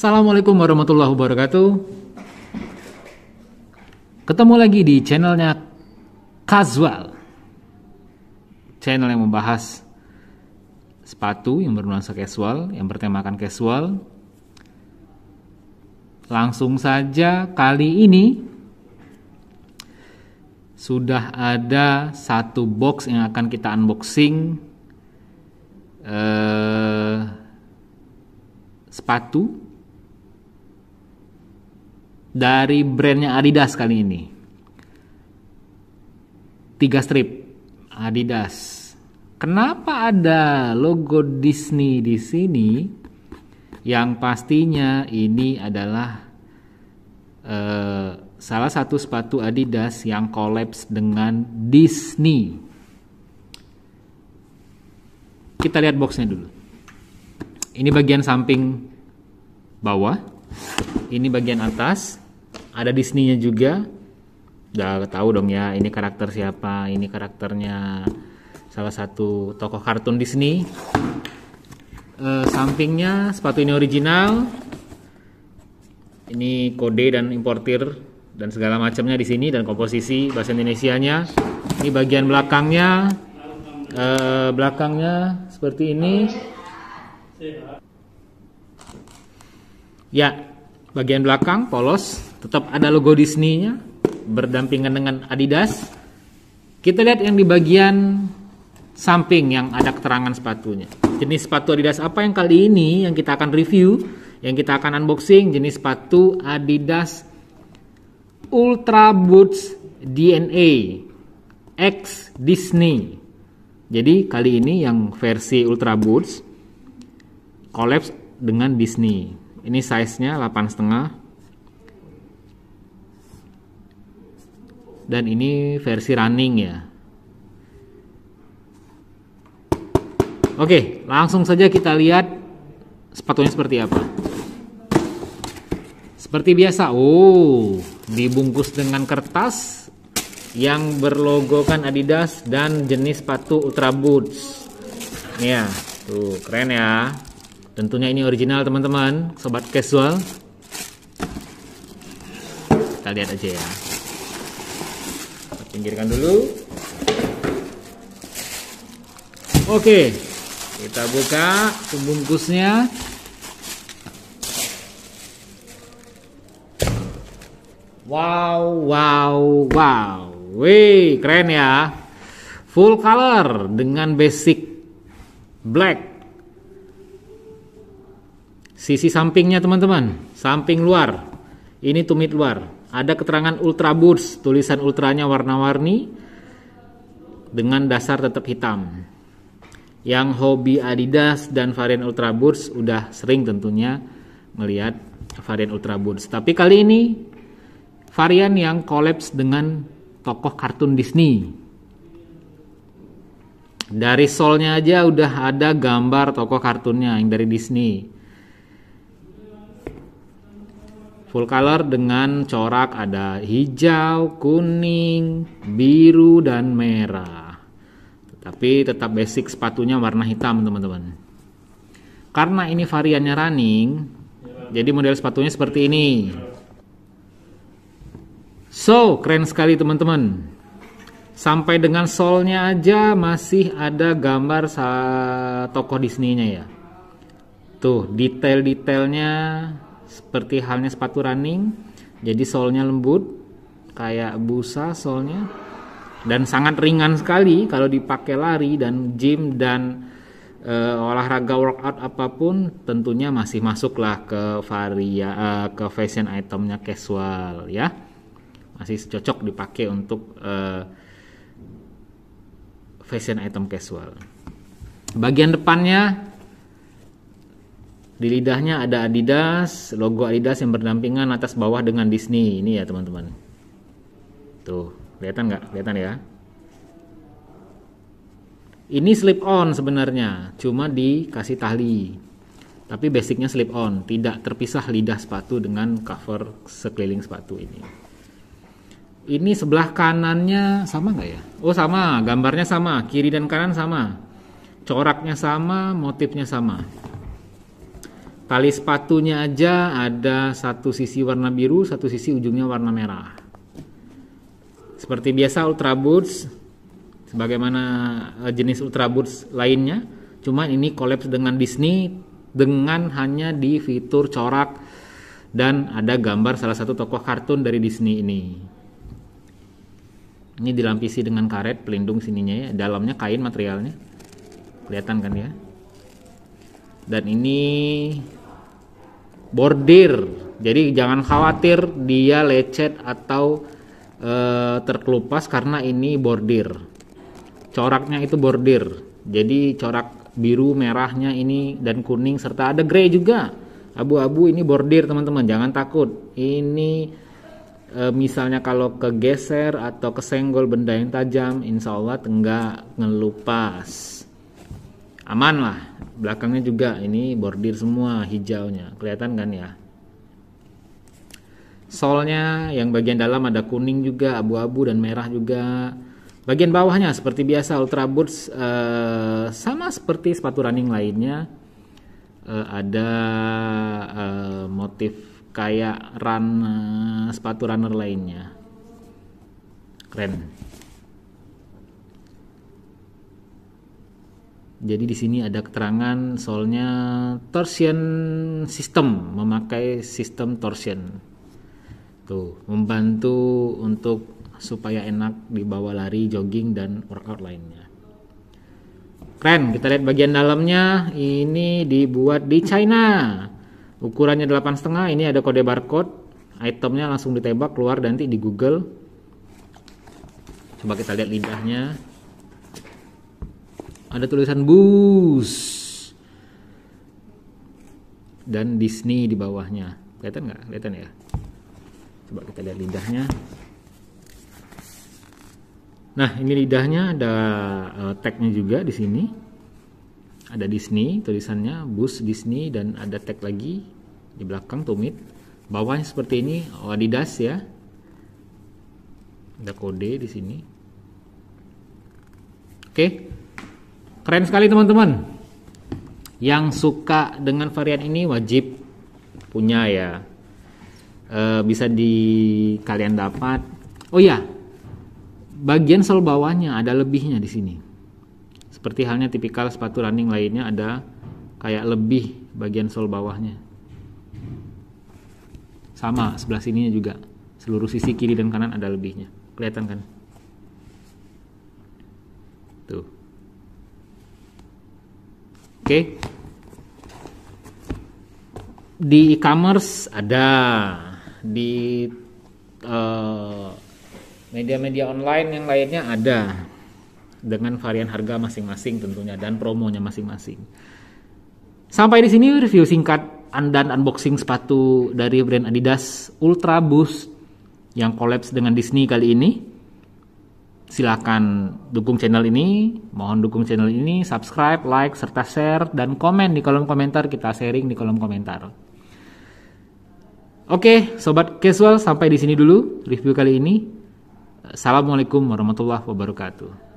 Assalamualaikum warahmatullahi wabarakatuh. Ketemu lagi di channelnya Casual. Channel yang membahas sepatu yang bernuansa casual, yang bertemakan casual. Langsung saja kali ini sudah ada satu box yang akan kita unboxing eh, sepatu dari brandnya Adidas kali ini. Tiga strip Adidas. Kenapa ada logo Disney di sini? Yang pastinya ini adalah uh, salah satu sepatu Adidas yang kolaps dengan Disney. Kita lihat boxnya dulu. Ini bagian samping bawah, ini bagian atas, ada Disney-nya juga udah tahu dong ya ini karakter siapa ini karakternya salah satu tokoh kartun Disney e, sampingnya sepatu ini original ini kode dan importir dan segala macamnya di sini dan komposisi bahasa Indonesianya ini bagian belakangnya e, belakangnya seperti ini ya bagian belakang polos tetap ada logo Disney-nya berdampingan dengan Adidas. Kita lihat yang di bagian samping yang ada keterangan sepatunya. Jenis sepatu Adidas apa yang kali ini yang kita akan review, yang kita akan unboxing jenis sepatu Adidas Ultra Boots DNA X Disney. Jadi kali ini yang versi Ultra Boots collabs dengan Disney. Ini size-nya 8,5 dan ini versi running ya Oke langsung saja kita lihat sepatunya seperti apa seperti biasa oh dibungkus dengan kertas yang berlogokan Adidas dan jenis sepatu Ultra Boots ya tuh keren ya tentunya ini original teman-teman sobat casual kita lihat aja ya pinggirkan dulu oke kita buka pembungkusnya wow wow wow wih keren ya full color dengan basic black sisi sampingnya teman-teman samping luar ini tumit luar ada keterangan Ultra boots tulisan ultranya warna-warni dengan dasar tetap hitam. Yang hobi Adidas dan varian Ultra boots udah sering tentunya melihat varian Ultra boots Tapi kali ini varian yang kolaps dengan tokoh kartun Disney. Dari solnya aja udah ada gambar tokoh kartunnya yang dari Disney. full color dengan corak ada hijau, kuning, biru dan merah. Tapi tetap basic sepatunya warna hitam, teman-teman. Karena ini variannya running, ya. jadi model sepatunya seperti ini. So, keren sekali teman-teman. Sampai dengan solnya aja masih ada gambar tokoh Disney-nya ya. Tuh, detail-detailnya seperti halnya sepatu running jadi solnya lembut kayak busa solnya dan sangat ringan sekali kalau dipakai lari dan gym dan e, olahraga workout apapun tentunya masih masuklah ke varia e, ke fashion itemnya casual ya masih cocok dipakai untuk e, fashion item casual bagian depannya di lidahnya ada Adidas, logo Adidas yang berdampingan atas bawah dengan Disney. Ini ya teman-teman. Tuh, kelihatan nggak? Kelihatan ya. Ini slip on sebenarnya, cuma dikasih tali. Tapi basicnya slip on, tidak terpisah lidah sepatu dengan cover sekeliling sepatu ini. Ini sebelah kanannya sama nggak ya? Oh sama, gambarnya sama, kiri dan kanan sama. Coraknya sama, motifnya sama. Tali sepatunya aja ada satu sisi warna biru, satu sisi ujungnya warna merah. Seperti biasa Ultra Boots, sebagaimana eh, jenis Ultra Boots lainnya, cuman ini kolaps dengan Disney dengan hanya di fitur corak dan ada gambar salah satu tokoh kartun dari Disney ini. Ini dilampisi dengan karet pelindung sininya ya, dalamnya kain materialnya. Kelihatan kan ya? Dan ini bordir. Jadi jangan khawatir dia lecet atau e, terkelupas karena ini bordir. Coraknya itu bordir. Jadi corak biru, merahnya ini dan kuning serta ada grey juga. Abu-abu ini bordir teman-teman, jangan takut. Ini e, misalnya kalau kegeser atau kesenggol benda yang tajam, insya Allah enggak ngelupas aman lah belakangnya juga ini bordir semua hijaunya kelihatan kan ya solnya yang bagian dalam ada kuning juga abu-abu dan merah juga bagian bawahnya seperti biasa ultra boots uh, sama seperti sepatu running lainnya uh, ada uh, motif kayak run sepatu runner lainnya keren Jadi di sini ada keterangan soalnya torsion system memakai sistem torsion. Tuh, membantu untuk supaya enak dibawa lari, jogging dan workout lainnya. Keren, kita lihat bagian dalamnya. Ini dibuat di China. Ukurannya 8,5, ini ada kode barcode. Itemnya langsung ditebak keluar nanti di Google. Coba kita lihat lidahnya ada tulisan bus dan Disney di bawahnya kelihatan nggak kelihatan ya coba kita lihat lidahnya nah ini lidahnya ada uh, tagnya juga di sini ada Disney tulisannya bus Disney dan ada tag lagi di belakang tumit bawahnya seperti ini oh, Adidas ya ada kode di sini oke okay. Keren sekali teman-teman. Yang suka dengan varian ini wajib punya ya. E, bisa di kalian dapat. Oh ya, bagian sol bawahnya ada lebihnya di sini. Seperti halnya tipikal sepatu running lainnya ada kayak lebih bagian sol bawahnya. Sama sebelah sininya juga. Seluruh sisi kiri dan kanan ada lebihnya. Kelihatan kan? Tuh okay? di e-commerce ada di eh, media-media uh, online yang lainnya ada dengan varian harga masing-masing tentunya dan promonya masing-masing. Sampai di sini review singkat dan unboxing sepatu dari brand Adidas Ultra Boost yang kolaps dengan Disney kali ini silahkan dukung channel ini, mohon dukung channel ini, subscribe, like, serta share, dan komen di kolom komentar. Kita sharing di kolom komentar. Oke, sobat casual, sampai di sini dulu review kali ini. Assalamualaikum warahmatullahi wabarakatuh.